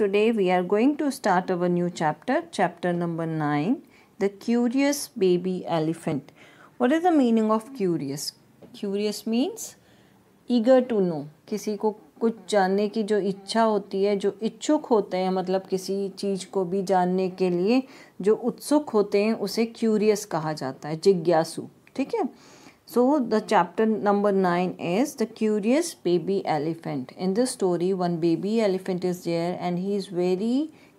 today we are going to start our new chapter, chapter number 9, The Curious Baby Elephant. What is the meaning of curious? Curious means eager to know. किसी को कुछ जानने की जो इच्छा होती है जो इच्छुक होते हैं मतलब किसी चीज़ को भी जानने के लिए जो उत्सुक होते हैं उसे क्यूरियस कहा जाता है जिज्ञासु ठीक है So the chapter number 9 is The Curious Baby Elephant. In the story one baby elephant is there and he is very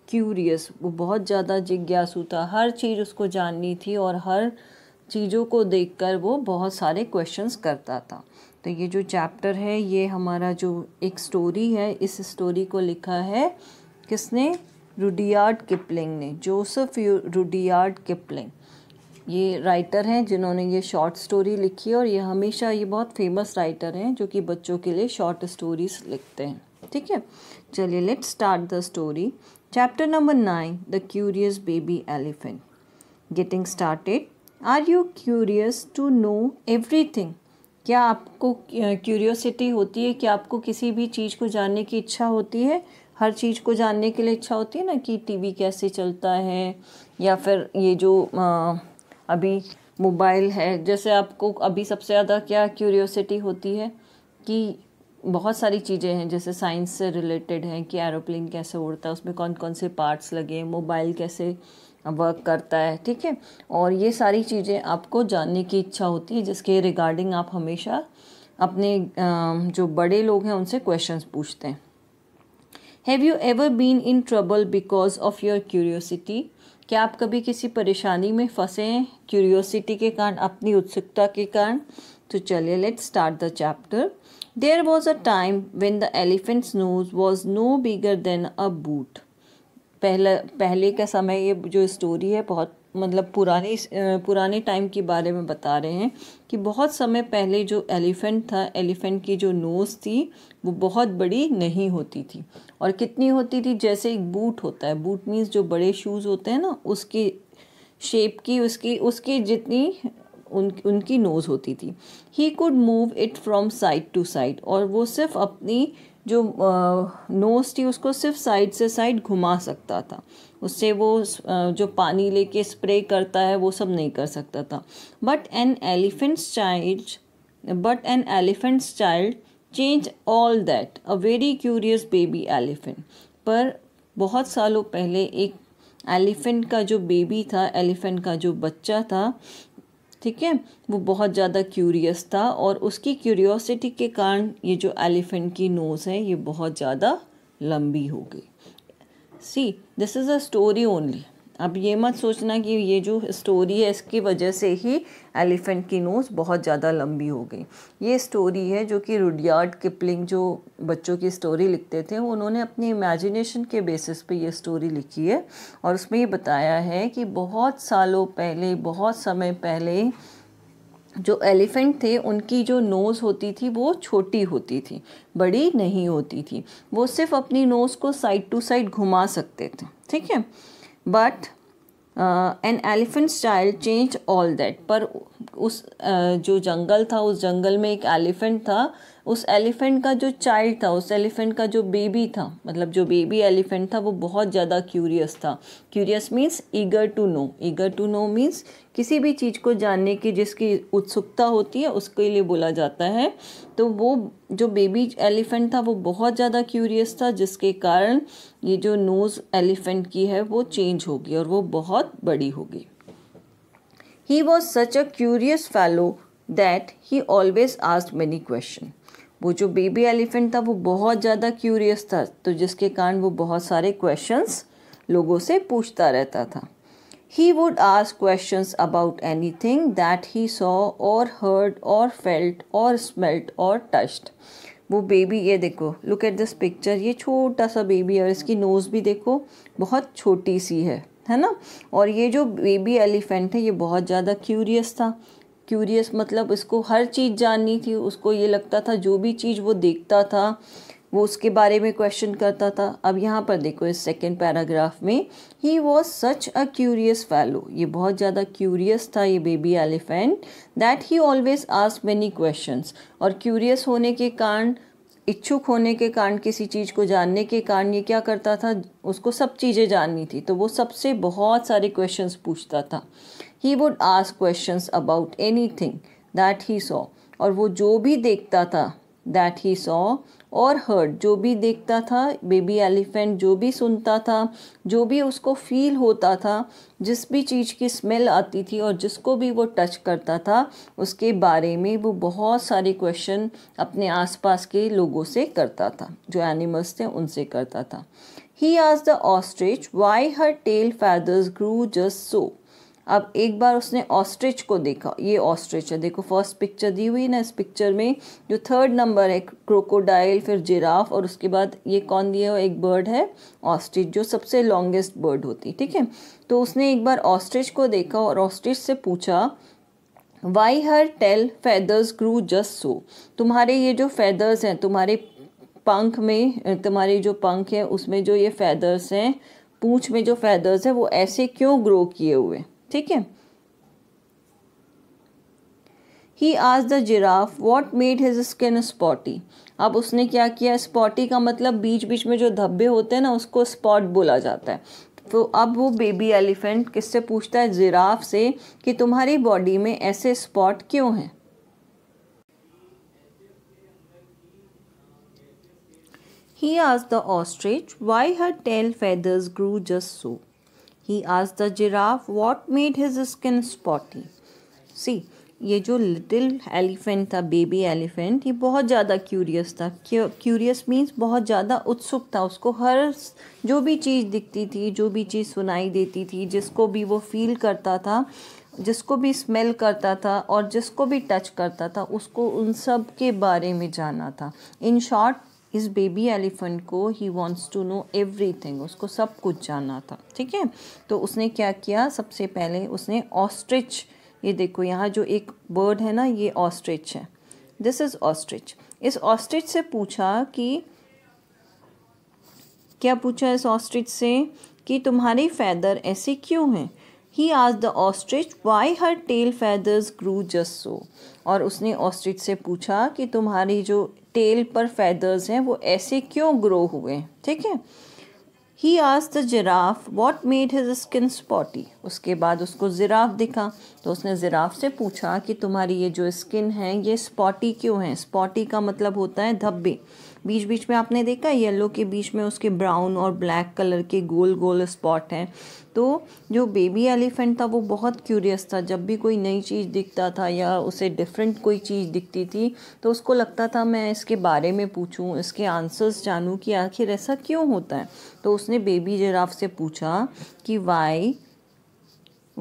curious वो बहुत ज़्यादा जिज्ञासु था हर चीज़ उसको जाननी थी और हर चीज़ों को देखकर वो बहुत सारे क्वेश्चंस करता था तो ये जो चैप्टर है ये हमारा जो एक स्टोरी है इस स्टोरी को लिखा है किसने रुडियार्ड किपलिंग ने जोसेफ रुडियार्ड किपलिंग ये राइटर हैं जिन्होंने ये शॉर्ट स्टोरी लिखी और ये हमेशा ये बहुत फेमस राइटर हैं जो कि बच्चों के लिए शॉर्ट स्टोरीज लिखते हैं ठीक है चलिए let start the story chapter number nine the curious baby elephant getting started are you curious to know everything क्या आपको क्यूरियोसिटी होती है कि आपको किसी भी चीज़ को जानने की इच्छा होती है हर चीज़ को जानने के लिए इच्छा होती है ना कि टीवी कैसे चलता है या फिर ये जो अभी मोबाइल है जैसे आपको अभी सबसे ज़्यादा क्या क्यूरियोसिटी होती है कि बहुत सारी चीज़ें हैं जैसे साइंस से रिलेटेड हैं कि एरोप्लेन कैसे उड़ता है उसमें कौन कौन से पार्ट्स लगे हैं मोबाइल कैसे वर्क करता है ठीक है और ये सारी चीज़ें आपको जानने की इच्छा होती है जिसके रिगार्डिंग आप हमेशा अपने जो बड़े लोग हैं उनसे क्वेश्चंस पूछते हैं have you ever been in trouble because of your curiosity क्या आप कभी किसी परेशानी में फंसे हैं क्यूरियोसिटी के कारण अपनी उत्सुकता के कारण तो चलिए let start the chapter there was a time when the elephant's nose was no bigger than a boot पहला पहले का समय ये जो स्टोरी है बहुत मतलब पुराने पुराने टाइम के बारे में बता रहे हैं कि बहुत समय पहले जो एलिफेंट था एलिफेंट की जो नोज़ थी वो बहुत बड़ी नहीं होती थी और कितनी होती थी जैसे एक बूट होता है बूट मीन्स जो बड़े शूज़ होते हैं ना उसकी शेप की उसकी उसकी जितनी उन उनकी नोज़ होती थी he could move it from side to side और वो सिर्फ अपनी जो नोज़ थी उसको सिर्फ साइड से साइड घुमा सकता था उससे वो जो पानी लेके स्प्रे करता है वो सब नहीं कर सकता था but an elephant's child but an elephant's child change all that a very curious baby elephant पर बहुत सालों पहले एक एलिफेंट का जो बेबी था एलिफेंट का जो बच्चा था ठीक है वो बहुत ज़्यादा क्यूरियस था और उसकी क्यूरियोसिटी के कारण ये जो एलिफेंट की नोज़ है ये बहुत ज़्यादा लंबी हो गई see this is a story only अब ये मत सोचना कि ये जो स्टोरी है इसकी वजह से ही एलिफेंट की नोज़ बहुत ज़्यादा लंबी हो गई ये स्टोरी है जो कि रुडियार्ड किपलिंग जो बच्चों की स्टोरी लिखते थे उन्होंने अपनी इमेजिनेशन के बेसिस पे ये स्टोरी लिखी है और उसमें ये बताया है कि बहुत सालों पहले बहुत समय पहले जो एलिफेंट थे उनकी जो नोज़ होती थी वो छोटी होती थी बड़ी नहीं होती थी वो सिर्फ अपनी नोज़ को साइड टू साइड घुमा सकते थे ठीक है बट एन एलिफेंट स्टाइल चेंज ऑल दैट पर उस uh, जो जंगल था उस जंगल में एक एलिफेंट था उस एलिफेंट का जो चाइल्ड था उस एलिफेंट का जो बेबी था मतलब जो बेबी एलिफेंट था वो बहुत ज़्यादा क्यूरियस था curious means eager to know eager to know means किसी भी चीज़ को जानने की जिसकी उत्सुकता होती है उसके लिए बोला जाता है तो वो जो बेबी एलिफेंट था वो बहुत ज़्यादा क्यूरियस था जिसके कारण ये जो नोज़ एलिफेंट की है वो चेंज होगी और वो बहुत बड़ी होगी he was such a curious fellow that he always asked many question वो जो बेबी एलिफेंट था वो बहुत ज़्यादा क्यूरियस था तो जिसके कारण वो बहुत सारे क्वेश्चंस लोगों से पूछता रहता था he would ask question about anything that he saw और हर्ड और फेल्ट और स्मेल्ट और टस्ट वो बेबी ये देखो लुक एट दिस पिक्चर ये छोटा सा बेबी है और इसकी नोज़ भी देखो बहुत छोटी सी है है ना और ये जो बेबी एलिफेंट है ये बहुत ज़्यादा क्यूरियस था क्यूरियस मतलब इसको हर चीज़ जाननी थी उसको ये लगता था जो भी चीज़ वो देखता था वो उसके बारे में क्वेश्चन करता था अब यहाँ पर देखो इस सेकेंड पैराग्राफ में ही वॉज सच अ क्यूरियस फैलो ये बहुत ज़्यादा क्यूरियस था ये baby elephant that he always ask many question और क्यूरियस होने के कारण इच्छुक होने के कारण किसी चीज़ को जानने के कारण ये क्या करता था उसको सब चीज़ें जाननी थी तो वो सबसे बहुत सारे क्वेश्चंस पूछता था he would ask questions about anything that he saw और वो जो भी देखता था दैट ही सॉ और हर्ड जो भी देखता था बेबी एलिफेंट जो भी सुनता था जो भी उसको फील होता था जिस भी चीज़ की स्मेल आती थी और जिसको भी वो टच करता था उसके बारे में वो बहुत सारे क्वेश्चन अपने आसपास के लोगों से करता था जो एनिमल्स थे उनसे करता था ही आज the ostrich why her tail feathers grew just so अब एक बार उसने ऑस्ट्रिच को देखा ये ऑस्ट्रिच है देखो फर्स्ट पिक्चर दी हुई ना इस पिक्चर में जो थर्ड नंबर है क्रोकोडाइल फिर जिराफ और उसके बाद ये कौन दिया हुआ एक बर्ड है ऑस्ट्रिच जो सबसे लॉन्गेस्ट बर्ड होती ठीक है तो उसने एक बार ऑस्ट्रिच को देखा और ऑस्ट्रिच से पूछा why her tail feathers grew just so तुम्हारे ये जो फैदर्स हैं तुम्हारे पंख में तुम्हारे जो पंख है उसमें जो ये फैदर्स हैं पूछ में जो फैदर्स हैं वो ऐसे क्यों ग्रो किए हुए ठीक है ही आज the giraffe what made his skin spotty अब उसने क्या किया स्पॉटी का मतलब बीच बीच में जो धब्बे होते हैं ना उसको स्पॉट बोला जाता है तो अब वो बेबी एलिफेंट किससे पूछता है जिराफ से कि तुम्हारी बॉडी में ऐसे स्पॉट क्यों हैं ही आज the ostrich why her tail feathers grew just so he आज the giraffe what made his skin spotty see ये जो लिटिल एलिफेंट था बेबी एलिफेंट ये बहुत ज़्यादा क्यूरियस था क्यूरियस मीन्स बहुत ज़्यादा उत्सुक था उसको हर जो भी चीज़ दिखती थी जो भी चीज़ सुनाई देती थी जिसको भी वो फील करता था जिसको भी स्मेल करता था और जिसको भी टच करता था उसको उन सब के बारे में जाना था इन शॉर्ट इस बेबी एलिफेंट को he wants to know everything उसको सब कुछ जानना था ठीक है तो उसने क्या किया सबसे पहले उसने ऑस्ट्रिच ये देखो यहाँ जो एक बर्ड है ना ये ऑस्ट्रिच है दिस इज़ ऑस्ट्रिच इस ऑस्ट्रिच से पूछा कि क्या पूछा इस ऑस्ट्रिच से कि तुम्हारे फैदर ऐसे क्यों हैं ही आज the ostrich why her tail feathers grew just so और उसने ऑस्ट्रिच से पूछा कि तुम्हारी जो टेल पर फैदर्स हैं वो ऐसे क्यों ग्रो हुए ठीक है ही आज the giraffe what made his skin spotty उसके बाद उसको ज़िराफ दिखा तो उसने ज़िराफ से पूछा कि तुम्हारी ये जो स्किन है ये स्पॉटी क्यों है स्पॉटी का मतलब होता है धब्बे बीच बीच में आपने देखा येलो के बीच में उसके ब्राउन और ब्लैक कलर के गोल गोल स्पॉट हैं तो जो बेबी एलिफेंट था वो बहुत क्यूरियस था जब भी कोई नई चीज़ दिखता था या उसे डिफरेंट कोई चीज़ दिखती थी तो उसको लगता था मैं इसके बारे में पूछूं इसके आंसर्स जानूं कि आखिर ऐसा क्यों होता है तो उसने बेबी जराफ से पूछा कि why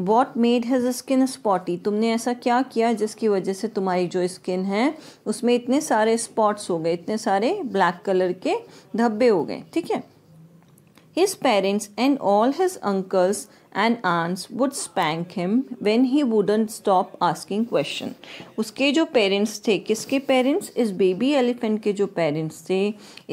what made has skin spotty तुमने ऐसा क्या किया जिसकी वजह से तुम्हारी जो स्किन है उसमें इतने सारे स्पॉट्स हो गए इतने सारे ब्लैक कलर के धब्बे हो गए ठीक है his parents and all his uncles and aunts would spank him when he wouldn't stop asking question उसके जो पेरेंट्स थे किसके पेरेंट्स इस बेबी एलिफेंट के जो पेरेंट्स थे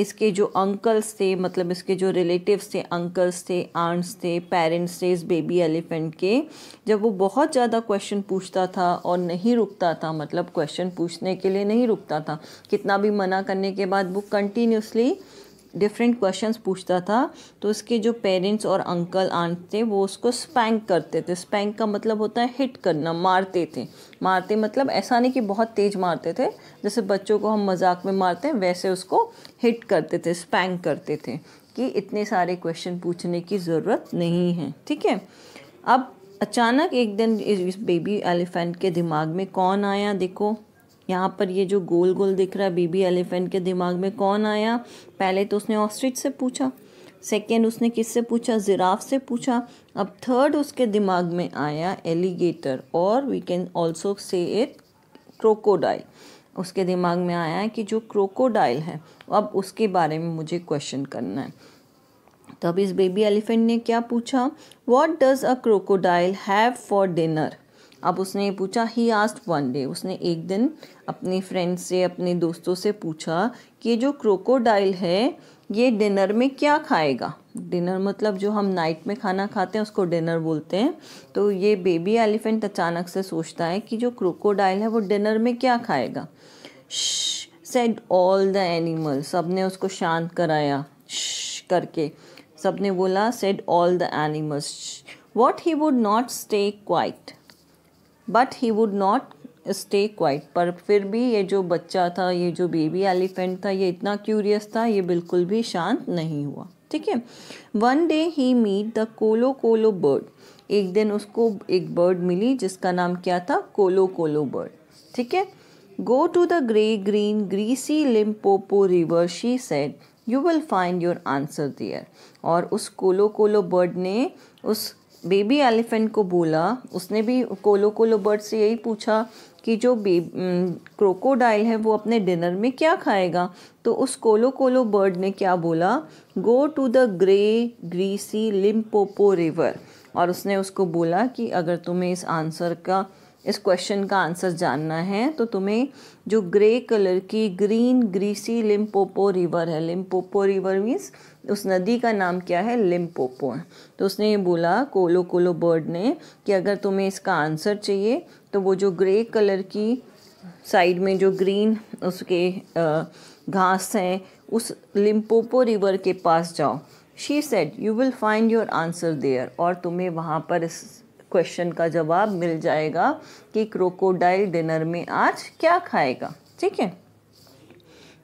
इसके जो अंकल्स थे मतलब इसके जो रिलेटिव्स थे अंकल्स थे आंट्स थे पेरेंट्स थे इस बेबी एलिफेंट के जब वो बहुत ज़्यादा क्वेश्चन पूछता था और नहीं रुकता था मतलब क्वेश्चन पूछने के लिए नहीं रुकता था कितना भी मना करने के बाद वो कंटिन्यूसली डिफरेंट क्वेश्चंस पूछता था तो उसके जो पेरेंट्स और अंकल आंट थे वो उसको स्पैंक करते थे स्पैंक का मतलब होता है हिट करना मारते थे मारते मतलब ऐसा नहीं कि बहुत तेज़ मारते थे जैसे बच्चों को हम मजाक में मारते हैं वैसे उसको हिट करते थे स्पैंक करते थे कि इतने सारे क्वेश्चन पूछने की ज़रूरत नहीं है ठीक है अब अचानक एक दिन इस बेबी एलिफेंट के दिमाग में कौन आया देखो यहाँ पर ये जो गोल गोल दिख रहा है बेबी एलिफेंट के दिमाग में कौन आया पहले तो उसने ऑस्ट्रिच से पूछा सेकेंड उसने किससे पूछा जिराफ से पूछा अब थर्ड उसके दिमाग में आया एलिगेटर और we can also say it crocodile उसके दिमाग में आया है कि जो क्रोकोडाइल है अब उसके बारे में मुझे क्वेश्चन करना है तो अब इस बेबी एलिफेंट ने क्या पूछा what does a crocodile have for dinner अब उसने पूछा ही आस्ट वन डे उसने एक दिन अपने फ्रेंड से अपने दोस्तों से पूछा कि ये जो क्रोकोडाइल है ये डिनर में क्या खाएगा डिनर मतलब जो हम नाइट में खाना खाते हैं उसको डिनर बोलते हैं तो ये बेबी एलिफेंट अचानक से सोचता है कि जो क्रोकोडाइल है वो डिनर में क्या खाएगा सेड ऑल द एनिमल सब ने उसको शांत कराया श करके सब ने बोला said all the animals what he would not stay quiet but he would not stay quiet पर फिर भी ये जो बच्चा था ये जो बेबी एलिफेंट था ये इतना क्यूरियस था ये बिल्कुल भी शांत नहीं हुआ ठीक है one day he meet the Kolokolo bird एक दिन उसको एक बर्ड मिली जिसका नाम क्या था कोलो कोलो बर्ड ठीक है go to the grey green greasy Limpopo river she said you will find your answer there और उस कोलो कोलो बर्ड ने उस बेबी एलिफेंट को बोला उसने भी कोलो कोलो बर्ड से यही पूछा कि जो क्रोकोडाइल है वो अपने डिनर में क्या खाएगा तो उस कोलो कोलो बर्ड ने क्या बोला go to the grey greasy Limpopo river और उसने उसको बोला कि अगर तुम्हें इस आंसर का इस क्वेश्चन का आंसर जानना है तो तुम्हें जो ग्रे कलर की ग्रीन ग्रीसी लिम्पोपो रिवर है लिम्पोपो रिवर मीन्स उस नदी का नाम क्या है लिम्पोपो तो उसने ये बोला कोलो कोलो बर्ड ने कि अगर तुम्हें इसका आंसर चाहिए तो वो जो ग्रे कलर की साइड में जो ग्रीन उसके घास हैं उस लिम्पोपो रिवर के पास जाओ she said you will find your answer there और तुम्हें वहाँ पर इस क्वेश्चन का जवाब मिल जाएगा कि क्रोकोडाइल डिनर में आज क्या खाएगा ठीक है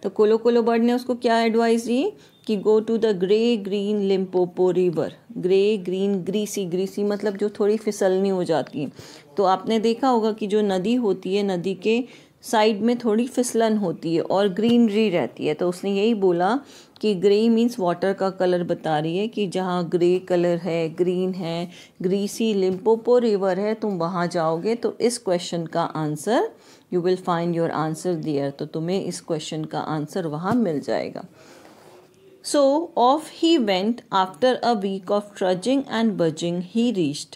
तो कोलो कोलो बर्ड ने उसको क्या एडवाइस दी कि go to the grey green Limpopo river grey green greasy greasy मतलब जो थोड़ी फिसलनी हो जाती है तो आपने देखा होगा कि जो नदी होती है नदी के साइड में थोड़ी फिसलन होती है और ग्रीनरी रहती है तो उसने यही बोला कि ग्रे मीन्स वाटर का कलर बता रही है कि जहाँ ग्रे कलर है ग्रीन है ग्रीसी लिम्पोपो रिवर है तुम वहाँ जाओगे तो इस क्वेश्चन का answer you will find your answer there तो तुम्हें इस क्वेश्चन का आंसर वहाँ मिल जाएगा so off he went after a week of trudging and budging he reached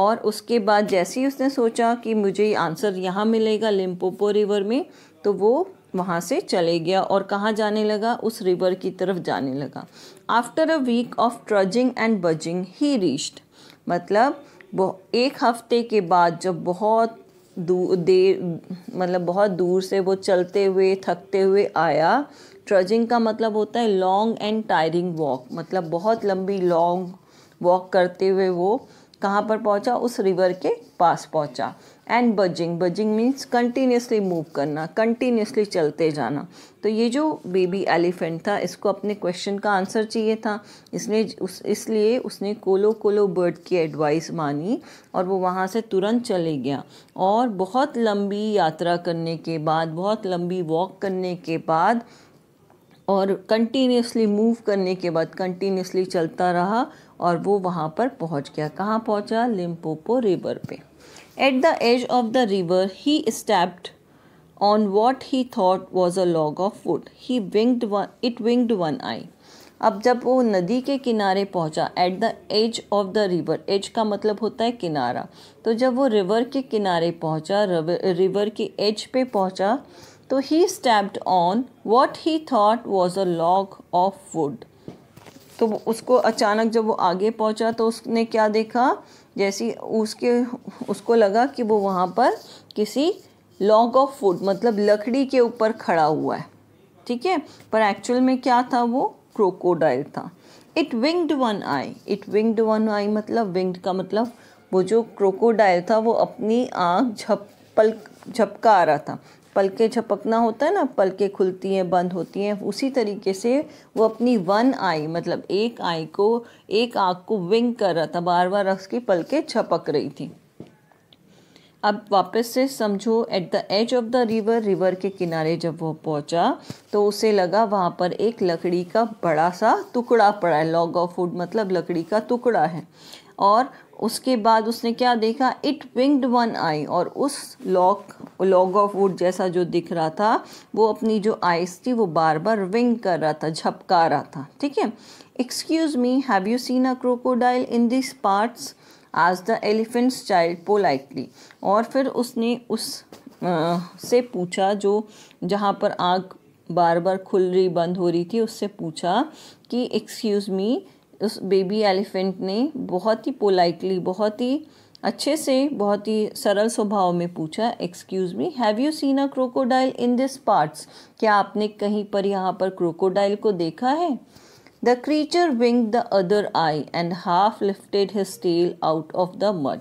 और उसके बाद जैसे ही उसने सोचा कि मुझे आंसर यहाँ मिलेगा लिम्पोपो रिवर में तो वो वहाँ से चले गया और कहाँ जाने लगा उस रिवर की तरफ जाने लगा after a week of trudging and budging he reached मतलब वो एक हफ्ते के बाद जब बहुत दूर देर मतलब बहुत दूर से वो चलते हुए थकते हुए आया ट्रजिंग का मतलब होता है लॉन्ग एंड टायरिंग वॉक मतलब बहुत लंबी लॉन्ग वॉक करते हुए वो कहाँ पर पहुँचा उस रिवर के पास पहुँचा and budging budging means continuously move करना कंटिन्यूसली चलते जाना तो ये जो बेबी एलिफेंट था इसको अपने क्वेश्चन का आंसर चाहिए था इसने उस इसलिए उसने कोलो कोलो बर्ड की एडवाइस मानी और वो वहाँ से तुरंत चले गया और बहुत लंबी यात्रा करने के बाद बहुत लंबी वॉक करने के बाद और कंटिन्यूसली मूव करने के बाद कंटिन्यूसली चलता रहा और वो वहाँ पर पहुँच गया कहाँ पहुँचा लिम्पोपो रिवर पे At the edge of the river, he stepped on what he thought was a log of wood. He winked one, it winked one eye. अब जब वो नदी के किनारे पहुंचा at the edge of the river edge का मतलब होता है किनारा तो जब वो रिवर के किनारे पहुंचा रिवर के एज पे पहुंचा तो he stepped on what he thought was a log of wood तो उसको अचानक जब वो आगे पहुंचा तो उसने क्या देखा जैसी उसके उसको लगा कि वो वहाँ पर किसी लॉग ऑफ फूड मतलब लकड़ी के ऊपर खड़ा हुआ है ठीक है पर एक्चुअल में क्या था वो क्रोकोडाइल था it winked one eye it winked one eye मतलब विंग्ड का मतलब वो जो क्रोकोडाइल था वो अपनी आँख झपल झपका आ रहा था पलके झपकना होता है ना पलके खुलती हैं बंद होती हैं उसी तरीके से वो अपनी वन आई मतलब एक आई को एक आँख को विंग कर रहा था बार बार की पलके झपक रही थी अब वापस से समझो at the edge of the river river के किनारे जब वो पहुंचा तो उसे लगा वहाँ पर एक लकड़ी का बड़ा सा टुकड़ा पड़ा है लॉग ऑफ वुड मतलब लकड़ी का टुकड़ा है और उसके बाद उसने क्या देखा इट विंग्ड वन आई और उस लॉक लॉग ऑफ वुड जैसा जो दिख रहा था वो अपनी जो आइस थी वो बार बार विंग कर रहा था झपका रहा था ठीक है excuse me have you seen a crocodile in this parts आज द एलिफेंट्स चाइल्ड पोलाइटली और फिर उसने उस आ, से पूछा जो जहाँ पर आग बार बार खुल रही बंद हो रही थी उससे पूछा कि एक्सक्यूज़ मी उस बेबी एलिफेंट ने बहुत ही पोलाइटली बहुत ही अच्छे से बहुत ही सरल स्वभाव में पूछा excuse me have you seen a crocodile in this parts क्या आपने कहीं पर यहाँ पर क्रोकोडाइल को देखा है the creature wink the other eye and half lifted his tail out of the mud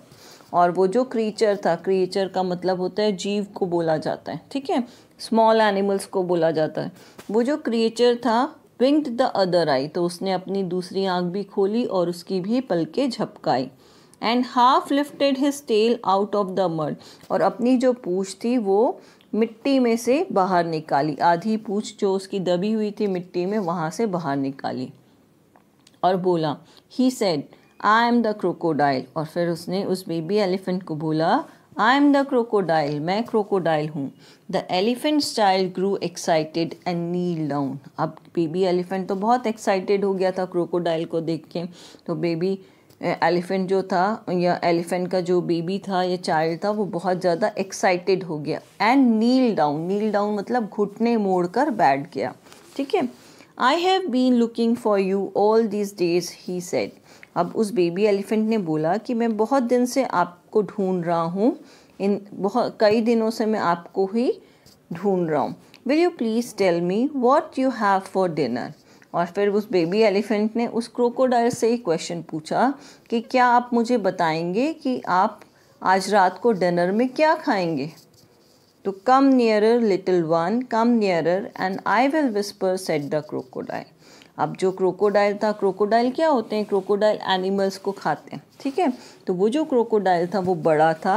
और वो जो क्रीचर था क्रीचर का मतलब होता है जीव को बोला जाता है ठीक है स्मॉल एनिमल्स को बोला जाता है वो जो क्रिएचर था विंक्ड द अदर आई तो उसने अपनी दूसरी आंख भी खोली और उसकी भी पलके झपकाई and half lifted his tail out of the mud और अपनी जो पूछ थी वो मिट्टी में से बाहर निकाली आधी पूछ जो उसकी दबी हुई थी मिट्टी में वहाँ से बाहर निकाली और बोला he said I am the crocodile और फिर उसने उस बेबी एलिफेंट को बोला आई एम द क्रोकोडाइल मैं क्रोकोडाइल हूँ the elephant style grew excited and kneel down अब बेबी एलिफेंट तो बहुत एक्साइटेड हो गया था क्रोकोडाइल को देख के तो बेबी एलिफेंट जो था या एलिफेंट का जो बेबी था या चाइल्ड था वो बहुत ज़्यादा एक्साइटेड हो गया and kneel down kneel down मतलब घुटने मोड़ कर बैठ गया ठीक है I have been looking for you all this days he said अब उस बेबी एलिफेंट ने बोला कि मैं बहुत दिन से आप आपको ढूंढ रहा हूँ इन बहुत कई दिनों से मैं आपको ही ढूंढ रहा हूँ will you please tell me what you have for dinner और फिर उस बेबी एलिफेंट ने उस क्रोकोडाइल से ही क्वेश्चन पूछा कि क्या आप मुझे बताएंगे कि आप आज रात को डिनर में क्या खाएंगे तो come nearer little one come nearer and I will whisper said the crocodile अब जो क्रोकोडाइल था क्रोकोडाइल क्या होते हैं क्रोकोडाइल एनिमल्स को खाते हैं ठीक है तो वो जो क्रोकोडाइल था वो बड़ा था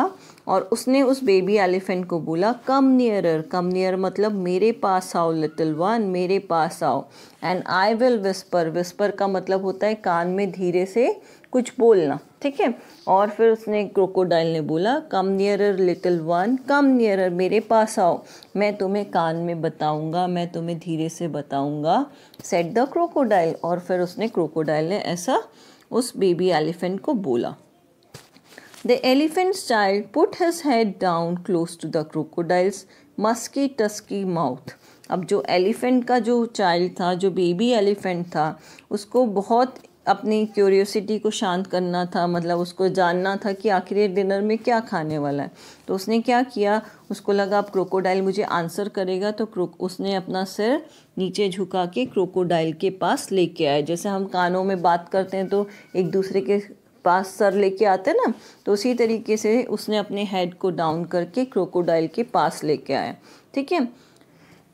और उसने उस बेबी एलिफेंट को बोला कम नियरर कम नियर मतलब मेरे पास आओ लिटिल वन मेरे पास आओ and I will whisper whisper का मतलब होता है कान में धीरे से कुछ बोलना ठीक है और फिर उसने क्रोकोडाइल ने बोला come nearer little one come nearer मेरे पास आओ मैं तुम्हें कान में बताऊंगा मैं तुम्हें धीरे से बताऊंगा सेट द क्रोकोडाइल और फिर उसने क्रोकोडाइल ने ऐसा उस बेबी एलिफेंट को बोला the elephant's child put his head down close to the crocodile's musky tusky mouth अब जो एलिफेंट का जो चाइल्ड था जो बेबी एलिफेंट था उसको बहुत अपनी क्यूरियोसिटी को शांत करना था मतलब उसको जानना था कि आखिर ये डिनर में क्या खाने वाला है तो उसने क्या किया उसको लगा अब क्रोकोडाइल मुझे आंसर करेगा तो उसने अपना सिर नीचे झुका के क्रोकोडाइल के पास लेके आया जैसे हम कानों में बात करते हैं तो एक दूसरे के पास सर लेके आते ना तो उसी तरीके से उसने अपने हेड को डाउन करके क्रोकोडाइल के पास लेके आया ठीक है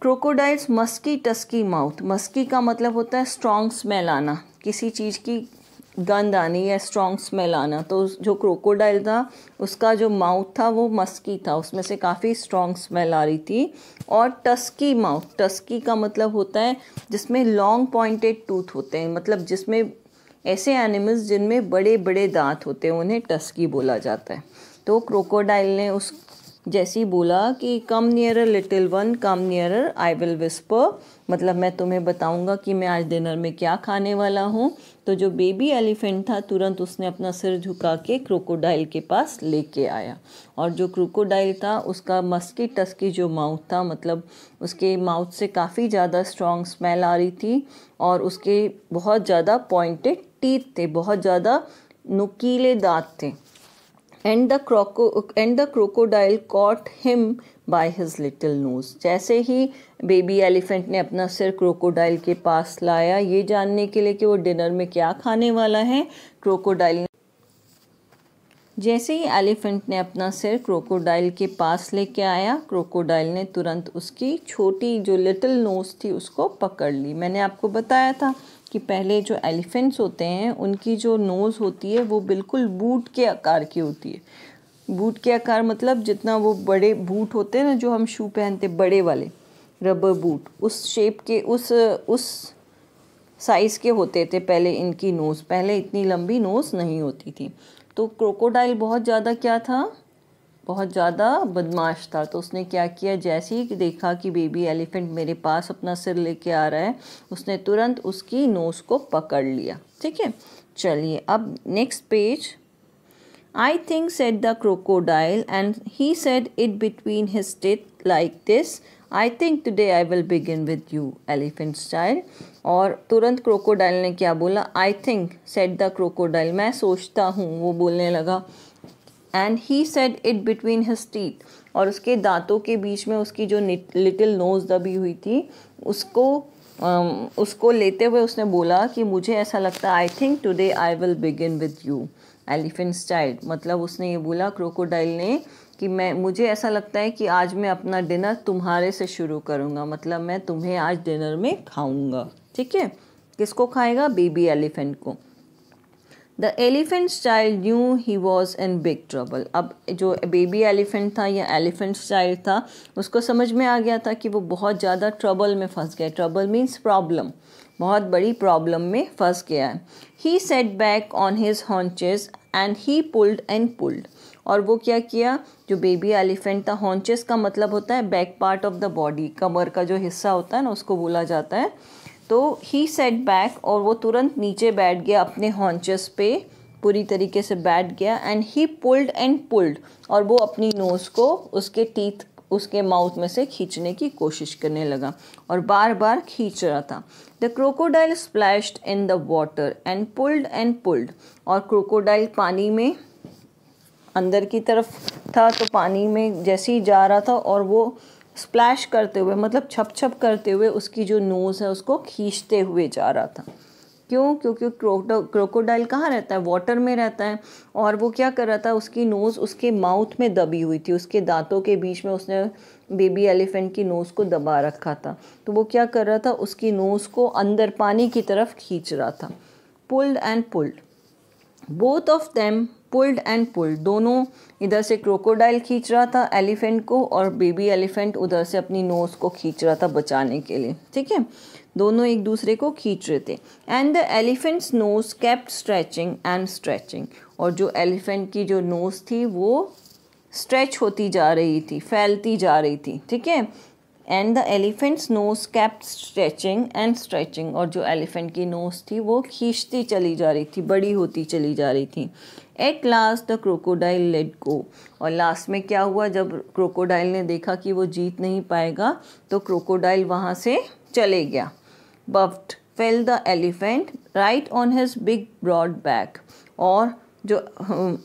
crocodile's musky tusky mouth musky का मतलब होता है स्ट्रॉन्ग स्मेल आना किसी चीज़ की गंद आनी या स्ट्रॉन्ग स्मेल आना तो जो क्रोकोडाइल था उसका जो माउथ था वो मस्की था उसमें से काफ़ी स्ट्रॉन्ग स्मेल आ रही थी और टस्की माउथ टस्की का मतलब होता है जिसमें लॉन्ग पॉइंटेड टूथ होते हैं मतलब जिसमें ऐसे एनिमल्स जिनमें बड़े बड़े दांत होते हैं उन्हें टस्की बोला जाता है तो क्रोकोडाइल ने उस जैसे ही बोला कि come near little one come near I will whisper मतलब मैं तुम्हें बताऊंगा कि मैं आज डिनर में क्या खाने वाला हूँ तो जो बेबी एलिफेंट था तुरंत उसने अपना सिर झुका के क्रोकोडाइल के पास लेके आया और जो क्रोकोडाइल था उसका मस्की टस्की जो माउथ था मतलब उसके माउथ से काफ़ी ज़्यादा स्ट्रॉन्ग स्मेल आ रही थी और उसके बहुत ज़्यादा पॉइंटेड टीथ थे बहुत ज़्यादा नुकीले दांत थे and the croco and the crocodile caught him by his little nose जैसे ही बेबी एलिफेंट ने अपना सिर क्रोकोडाइल के पास लाया ये जानने के लिए कि वो डिनर में क्या खाने वाला है क्रोकोडाइल जैसे ही एलिफेंट ने अपना सिर क्रोकोडाइल के पास लेके आया क्रोकोडाइल ने तुरंत उसकी छोटी जो लिटिल नोज थी उसको पकड़ ली मैंने आपको बताया था कि पहले जो एलिफेंट्स होते हैं उनकी जो नोज़ होती है वो बिल्कुल बूट के आकार की होती है बूट के आकार मतलब जितना वो बड़े बूट होते हैं ना जो हम शू पहनते बड़े वाले रबर बूट उस शेप के उस उस साइज़ के होते थे पहले इनकी नोज़ पहले इतनी लंबी नोज़ नहीं होती थी तो क्रोकोडाइल बहुत ज़्यादा क्या था बहुत ज़्यादा बदमाश था तो उसने क्या किया जैसे ही देखा कि बेबी एलिफेंट मेरे पास अपना सिर लेके आ रहा है उसने तुरंत उसकी नोज़ को पकड़ लिया ठीक है चलिए अब next page I think said the crocodile and he said it between his teeth like this I think today I will begin with you elephant style और तुरंत क्रोकोडाइल ने क्या बोला I think said the crocodile मैं सोचता हूँ वो बोलने लगा and he said it between his teeth और उसके दांतों के बीच में उसकी जो लिटिल नोज़ दबी हुई थी उसको um, उसको लेते हुए उसने बोला कि मुझे ऐसा लगता है I think today I will begin with you elephant style मतलब उसने ये बोला क्रोकोडाइल ने कि मैं मुझे ऐसा लगता है कि आज मैं अपना डिनर तुम्हारे से शुरू करूँगा मतलब मैं तुम्हें आज डिनर में खाऊँगा ठीक है किसको खाएगा बेबी एलिफेंट को the elephant's child knew he was in big trouble अब जो बेबी एलिफेंट था या एलिफेंट्स चाइल्ड था उसको समझ में आ गया था कि वो बहुत ज़्यादा ट्रबल में फंस गया ट्रबल मीन्स प्रॉब्लम बहुत बड़ी प्रॉब्लम में फंस गया है he sat back on his haunches and he pulled and pulled और वो क्या किया जो बेबी एलिफेंट था हॉन्चेस का मतलब होता है back part of the body कमर का जो हिस्सा होता है ना उसको बोला जाता है तो ही सेट बैक और वो तुरंत नीचे बैठ गया अपने हॉन्चेस पे पूरी तरीके से बैठ गया and he pulled and pulled और वो अपनी नोज़ को उसके टीथ उसके माउथ में से खींचने की कोशिश करने लगा और बार बार खींच रहा था the crocodile splashed in the water and pulled and pulled और क्रोकोडाइल पानी में अंदर की तरफ था तो पानी में जैसे ही जा रहा था और वो स्प्लैश करते हुए मतलब छप छप करते हुए उसकी जो नोज़ है उसको खींचते हुए जा रहा था क्यों क्योंकि क्रोकोडाइल कहाँ रहता है वाटर में रहता है और वो क्या कर रहा था उसकी नोज़ उसके माउथ में दबी हुई थी उसके दांतों के बीच में उसने बेबी एलिफेंट की नोज़ को दबा रखा था तो वो क्या कर रहा था उसकी नोज़ को अंदर पानी की तरफ खींच रहा था pulled and pulled both of them pulled and pulled दोनों इधर से क्रोकोडाइल खींच रहा था एलिफेंट को और बेबी एलिफेंट उधर से अपनी नोज को खींच रहा था बचाने के लिए ठीक है दोनों एक दूसरे को खींच रहे थे and the elephant's nose kept stretching and stretching और जो एलिफेंट की जो नोज थी वो स्ट्रेच होती जा रही थी फैलती जा रही थी ठीक है and the elephant's nose kept stretching and stretching और जो एलिफेंट की नोज थी वो खींचती चली जा रही थी बड़ी होती चली जा रही थी at last the crocodile let go और लास्ट में क्या हुआ जब क्रोकोडाइल ने देखा कि वो जीत नहीं पाएगा तो क्रोकोडाइल वहाँ से चले गया bumped fell the elephant right on his big broad back और जो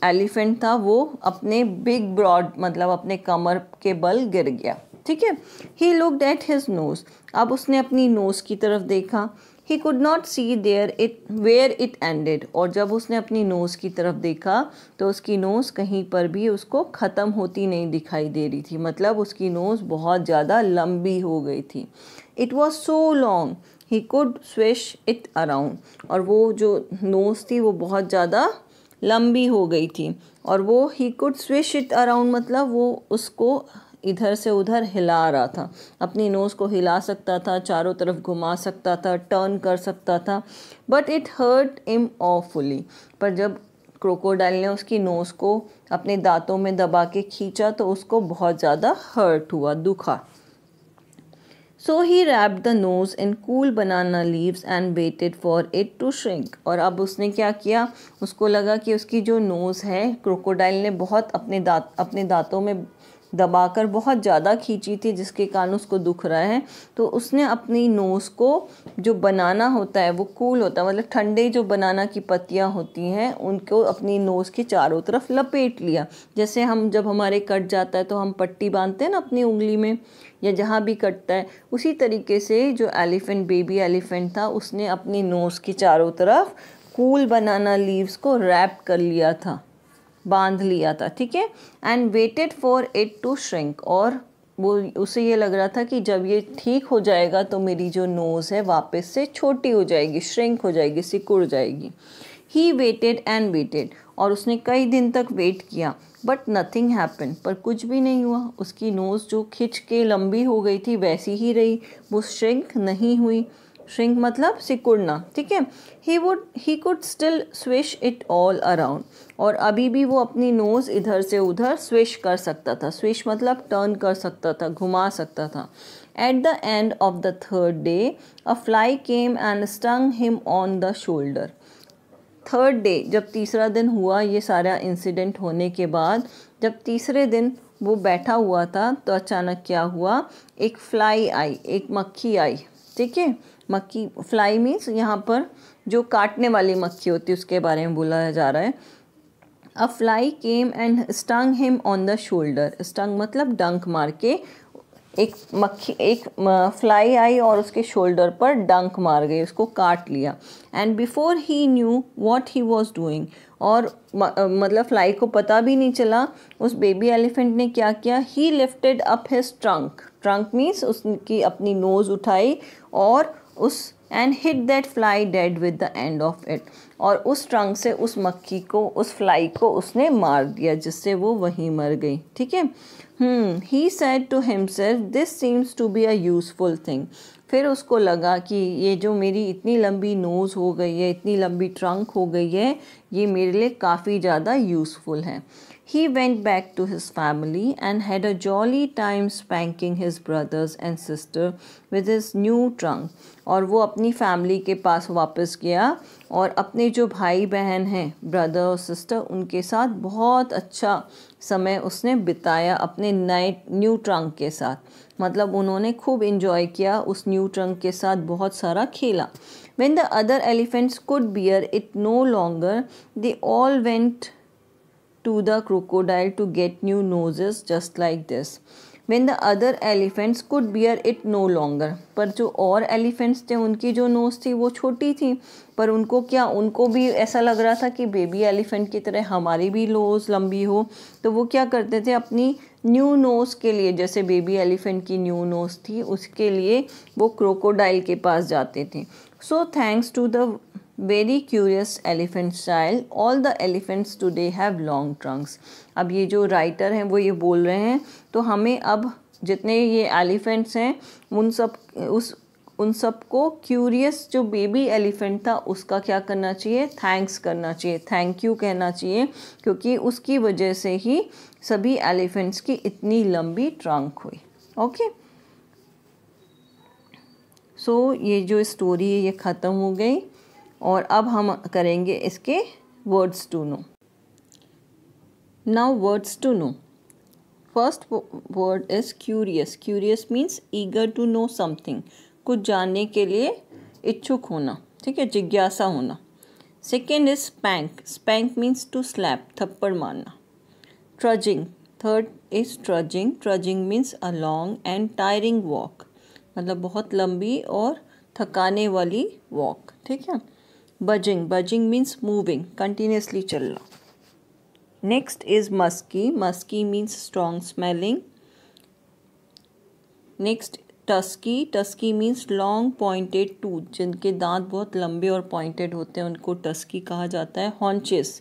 एलिफेंट um, था वो अपने बिग ब्रॉड मतलब अपने कमर के बल गिर गया ठीक है he looked at his nose अब उसने अपनी नोज की तरफ देखा he could not see there it where it ended और जब उसने अपनी नोज़ की तरफ देखा तो उसकी नोज़ कहीं पर भी उसको ख़त्म होती नहीं दिखाई दे रही थी मतलब उसकी नोज़ बहुत ज़्यादा लंबी हो गई थी it was so long he could swish it around और वो जो नोज़ थी वो बहुत ज़्यादा लंबी हो गई थी और वो he could swish it around मतलब वो उसको इधर से उधर हिला रहा था अपनी नोज़ को हिला सकता था चारों तरफ घुमा सकता था टर्न कर सकता था but it hurt him awfully पर जब क्रोकोडाइल ने उसकी नोज़ को अपने दांतों में दबा के खींचा तो उसको बहुत ज़्यादा हर्ट हुआ दुखा so he wrap the nose in cool banana leaves and waited for it to shrink और अब उसने क्या किया उसको लगा कि उसकी जो नोज़ है क्रोकोडाइल ने बहुत अपने दांत अपने दांतों में दबाकर बहुत ज़्यादा खींची थी जिसके कारण उसको दुख रहा है तो उसने अपनी नोज़ को जो बनाना होता है वो कूल होता है मतलब ठंडे जो बनाना की पत्तियाँ होती हैं उनको अपनी नोज़ के चारों तरफ लपेट लिया जैसे हम जब हमारे कट जाता है तो हम पट्टी बांधते हैं ना अपनी उंगली में या जहाँ भी कटता है उसी तरीके से जो एलिफेंट बेबी एलिफेंट था उसने अपनी नोज़ के चारों तरफ कूल बनाना लीव्स को रैप कर लिया था बांध लिया था ठीक है and waited for it to shrink और वो उसे ये लग रहा था कि जब ये ठीक हो जाएगा तो मेरी जो नोज़ है वापस से छोटी हो जाएगी श्रिंक हो जाएगी सिकुड़ जाएगी ही वेटेड एंड वेटेड और उसने कई दिन तक वेट किया बट नथिंग हैपन पर कुछ भी नहीं हुआ उसकी नोज़ जो खिंच के लंबी हो गई थी वैसी ही रही वो श्रिंक नहीं हुई श्रिंक मतलब सिकुड़ना ठीक है he would he could still swish it all around और अभी भी वो अपनी नोज़ इधर से उधर स्विश कर सकता था स्विश मतलब टर्न कर सकता था घुमा सकता था at the end of the third day a fly came and stung him on the shoulder third day जब तीसरा दिन हुआ ये सारा इंसिडेंट होने के बाद जब तीसरे दिन वो बैठा हुआ था तो अचानक क्या हुआ एक फ्लाई आई एक मक्खी आई ठीक है मक्खी फ्लाई मीन्स यहाँ पर जो काटने वाली मक्खी होती है उसके बारे में बोला जा रहा है a fly came and stung him on the shoulder stung मतलब डंक मार के एक मक्खी एक फ्लाई आई और उसके शोल्डर पर डंक मार गई उसको काट लिया and before he knew what he was doing और मतलब फ्लाई को पता भी नहीं चला उस बेबी एलिफेंट ने क्या किया he lifted up his trunk trunk means उसकी अपनी नोज़ उठाई और उस and hit that fly dead with the end of it और उस ट्रंक से उस मक्खी को उस फ्लाई को उसने मार दिया जिससे वो वहीं मर गई ठीक है he said to himself this seems to be a useful thing फिर उसको लगा कि ये जो मेरी इतनी लंबी नोज़ हो गई है इतनी लंबी ट्रंक हो गई है ये मेरे लिए काफ़ी ज़्यादा यूज़फुल है he went back to his family and had a jolly time spanking his brothers and sister with his new trunk और वो अपनी फैमिली के पास वापस गया और अपने जो भाई बहन हैं ब्रदर और सिस्टर उनके साथ बहुत अच्छा समय उसने बिताया अपने नए न्यू ट्रंक के साथ मतलब उन्होंने खूब इंजॉय किया उस न्यू ट्रंक के साथ बहुत सारा खेला when the other elephants could bear it no longer they all went to the crocodile to get new noses just like this when the other elephants could bear it no longer पर जो और elephants थे उनकी जो knows थी वो छोटी थी पर उनको क्या उनको भी ऐसा लग रहा था कि बेबी एलिफेंट की तरह हमारी भी नोज़ लंबी हो तो वो क्या करते थे अपनी न्यू नोज़ के लिए जैसे बेबी एलिफेंट की न्यू नोज़ थी उसके लिए वो क्रोकोडाइल के पास जाते थे so thanks to the very curious elephant style all the elephants today have long trunks अब ये जो राइटर हैं वो ये बोल रहे हैं तो हमें अब जितने ये एलिफेंट्स हैं उन सब उस उन सबको क्यूरियस जो बेबी एलिफेंट था उसका क्या करना चाहिए थैंक्स करना चाहिए थैंक यू कहना चाहिए क्योंकि उसकी वजह से ही सभी एलिफेंट्स की इतनी लंबी ट्रंक हुई ओके सो ये जो स्टोरी है ये ख़त्म हो गई और अब हम करेंगे इसके words to know now words to know first word is curious curious means eager to know something कुछ जानने के लिए इच्छुक होना ठीक है जिज्ञासा होना second is spank spank means to slap थप्पड़ मारना trudging third is trudging trudging means a long and tiring walk मतलब बहुत लंबी और थकाने वाली वॉक ठीक है budging budging means moving continuously चलना next is musky musky means strong smelling next tusky tusky means long pointed tooth जिनके दांत बहुत लंबे और पॉइंटेड होते हैं उनको टस्की कहा जाता है haunches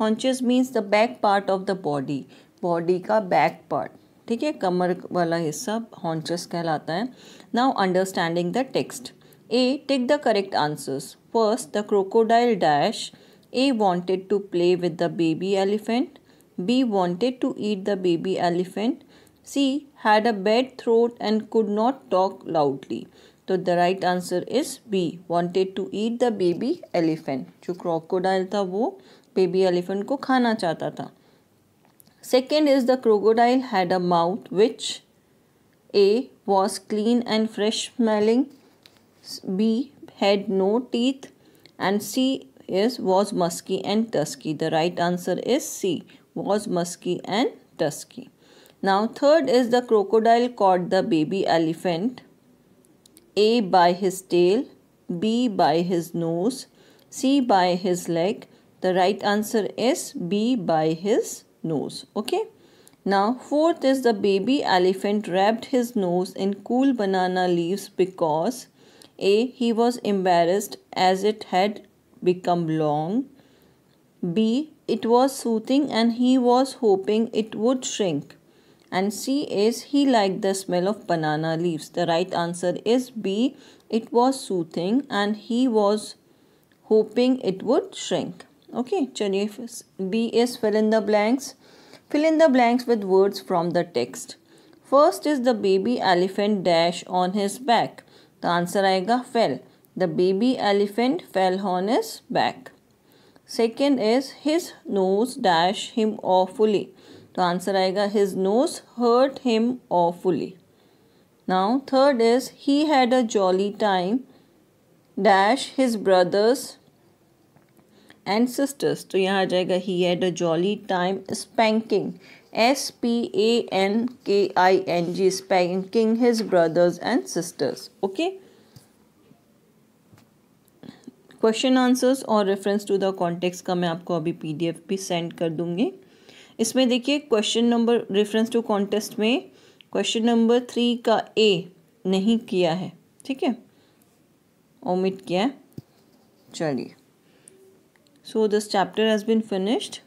haunches means the back part of the body body का बैक पार्ट ठीक है कमर वाला हिस्सा हॉन्चेस कहलाता है now understanding the text A tick the correct answers first the crocodile dash A wanted to play with the baby elephant B wanted to eat the baby elephant C had a bad throat and could not talk loudly. So the right answer is B. Wanted to eat the baby elephant. जो crocodile था वो baby elephant को खाना चाहता था Second is the crocodile had a mouth which A was clean and fresh smelling, B had no teeth, and C is was musky and dusky. The right answer is C was musky and dusky. Now third is the crocodile caught the baby elephant. A by his tail, B by his nose, C by his leg. The right answer is B by his nose. Okay. Now fourth is the baby elephant wrapped his nose in cool banana leaves because A. He was embarrassed as it had become long. B. It was soothing and he was hoping it would shrink. And C is he liked the smell of banana leaves. The right answer is B. It was soothing and he was hoping it would shrink. Okay, chaliye. B is fill in the blanks. Fill in the blanks with words from the text. First is the baby elephant dash on his back. The answer आएगा fell. The baby elephant fell on his back. Second is his nose dash him awfully. तो answer आएगा his nose hurt him awfully now third is he had a jolly time dash his brothers and sisters तो यहाँ आ जाएगा he had a jolly time spanking S P A N K I N G spanking his brothers and sisters okay question answers और reference to the context का मैं आपको अभी PDF भी सेंड कर दूंगी इसमें देखिए question number reference to context में क्वेश्चन नंबर थ्री का ए नहीं किया है ठीक है ओमिट किया है चलिए so this chapter has been finished